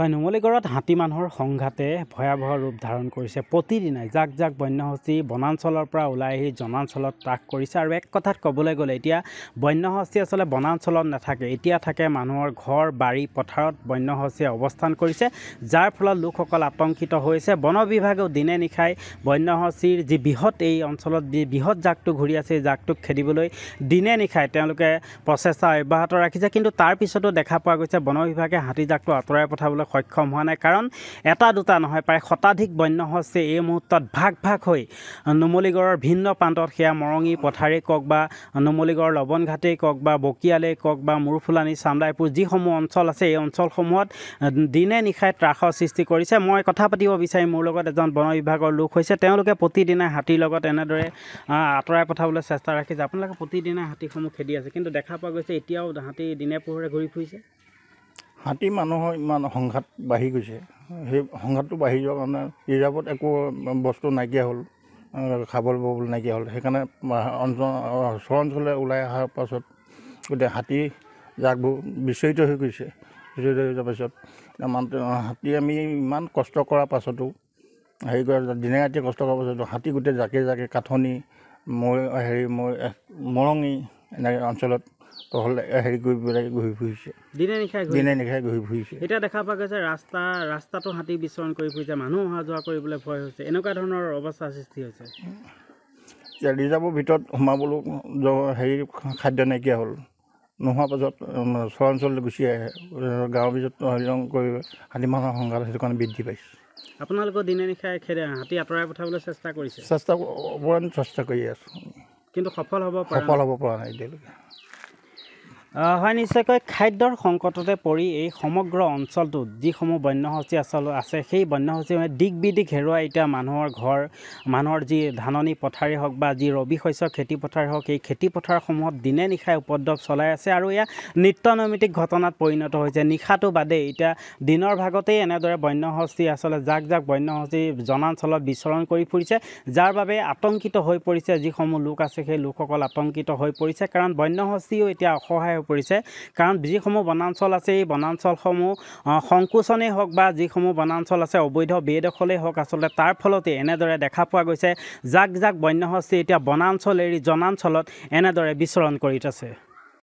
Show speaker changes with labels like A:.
A: হয় নুমলীগড়ত হাতী মানুহৰ সংঘাতে ভয়াৱহ ৰূপ ধাৰণ কৰিছে প্ৰতিদিনাই যাক জাক বন্যসূচী বনাঞ্চলৰ পৰা ওলাই আহি জনাঞ্চলত ত্ৰাস কৰিছে আৰু এক কথাত ক'বলৈ গ'লে এতিয়া বন্যহস্তী আচলতে বনাঞ্চলত নাথাকে এতিয়া থাকে মানুহৰ ঘৰ বাৰী পথাৰত বন্যহস্তীয়ে অৱস্থান কৰিছে যাৰ ফলত লোকসকল আতংকিত হৈছে বন বিভাগেও দিনে নিশাই বন্যহস্তীৰ যি বৃহৎ এই অঞ্চলত যি বৃহৎ জাকটো ঘূৰি আছে এই জাকটোক খেদিবলৈ দিনে নিশাই তেওঁলোকে প্ৰচেষ্টা অব্যাহত ৰাখিছে কিন্তু তাৰপিছতো দেখা পোৱা গৈছে বন বিভাগে হাতী জাকটো আঁতৰাই পঠাবলৈ সক্ষম হোৱা নাই কাৰণ এটা দুটা নহয় প্ৰায় শতাধিক বন্য হস্তি এই মুহূৰ্তত ভাগ ভাগ হৈ নুমলীগড়ৰ ভিন্ন প্ৰান্তত সেয়া মৰঙি পথাৰেই কওক বা নুমলীগড় লৱণঘাটেই কওক বা বকিয়ালেই কওক বা মূৰফুলানি চামলাইপুৰ যিসমূহ অঞ্চল আছে এই অঞ্চলসমূহত দিনে নিশাই ত্ৰাসৰ সৃষ্টি কৰিছে মই কথা পাতিব বিচাৰিম মোৰ লগত এজন বন বিভাগৰ লোক হৈছে তেওঁলোকে প্ৰতিদিনে হাতীৰ লগত এনেদৰে আঁতৰাই পঠাবলৈ চেষ্টা ৰাখিছে আপোনালোকে প্ৰতিদিনে হাতীসমূহ খেদি আছে কিন্তু দেখা পোৱা গৈছে এতিয়াও হাতী দিনে পোহৰে ঘূৰি ফুৰিছে
B: হাতী মানুহৰ ইমান সংঘাত বাঢ়ি গৈছে সেই সংঘাতটো বাঢ়ি যোৱাৰ কাৰণে ৰিজাৰ্ভত একো বস্তু নাইকিয়া হ'ল খাবলৈ ববলৈ নাইকিয়া হ'ল সেইকাৰণে অঞ্চল চৰ অঞ্চললৈ ওলাই অহাৰ পাছত গোটেই হাতী জাকবোৰ বিচৰিত হৈ গৈছে বিচৰিত হৈ যোৱাৰ পাছত হাতী আমি ইমান কষ্ট কৰাৰ পাছতো হেৰি কৰা দিনে ৰাতিয়ে কষ্ট কৰাৰ পাছতো হাতী গোটেই জাকে জাকে কাঠনি মৈ হেৰি মৈ মৰঙি এনেকৈ অঞ্চলত হেৰি কৰিব লাগে ঘূৰি ফুৰিছে দিনে নিশাই দিনে নিশাই ঘূৰি ফুৰিছে
A: এতিয়া দেখা পোৱা গৈছে ৰাস্তা ৰাস্তাটো হাতী বিচৰণ কৰি ফুৰিছে মানুহ অহা যোৱা কৰিবলৈ ভয় হৈছে এনেকুৱা ধৰণৰ অৱস্থাৰ সৃষ্টি হৈছে এতিয়া
B: ৰিজাৰ্ভৰ ভিতৰত সোমাবলৈও হেৰি খাদ্য নাইকিয়া হ'ল নোহোৱাৰ পাছত চৰাঞ্চললৈ গুচি আহে গাঁৱৰ ভিতৰত হৰিৰং কৰি হাতী মানুহৰ সংঘাত সেইটো কাৰণে বৃদ্ধি পাইছে
A: আপোনালোকৰ দিনে নিশাই খেদে হাতী আঁতৰাই পঠাবলৈ চেষ্টা কৰিছে
B: চেষ্টা অপৰাণ চেষ্টা কৰি আছোঁ
A: কিন্তু সফল হ'ব সফল হ'ব পৰা নাই এতিয়ালৈকে হয় নিশ্চয়কৈ খাদ্যৰ সংকটতে পৰি এই সমগ্ৰ অঞ্চলটো যিসমূহ বন্যসূচী আচল আছে সেই বন্যসূচীসমূহে দিগ বিদিক হেৰুৱাই এতিয়া মানুহৰ ঘৰ মানুহৰ যি ধাননি পথাৰেই হওক বা যি ৰবি শস্যৰ পথাৰেই হওক এই খেতিপথাৰসমূহত দিনে নিশাই উপদ্ৰৱ চলাই আছে আৰু এয়া নিত্য নৈমিত্তিক ঘটনাত পৰিণত হৈছে নিশাটো বাদেই এতিয়া দিনৰ ভাগতেই এনেদৰে বন্যসস্তী আচলতে যাক যাক বন্যসস্তী জনাঞ্চলত বিচৰণ কৰি ফুৰিছে যাৰ বাবে আতংকিত হৈ পৰিছে যিসমূহ লোক আছে সেই লোকসকল আতংকিত হৈ পৰিছে কাৰণ বন্যসস্তীও এতিয়া অসহায় পৰিছে কাৰণ যিসমূহ বনাঞ্চল আছে এই বনাঞ্চলসমূহ সংকোচনেই হওক বা যিসমূহ বনাঞ্চল আছে অবৈধ বেদখলেই হওক আচলতে তাৰ ফলতেই এনেদৰে দেখা পোৱা গৈছে যাক যাক বন্যহস্তী এতিয়া বনাঞ্চল এৰি জনাঞ্চলত এনেদৰে বিচৰণ কৰি আছে